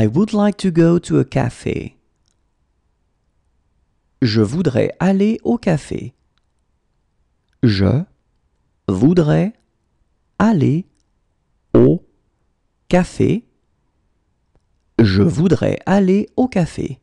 I would like to go to a café. Je voudrais aller au café. Je voudrais aller au café. Je voudrais aller au café.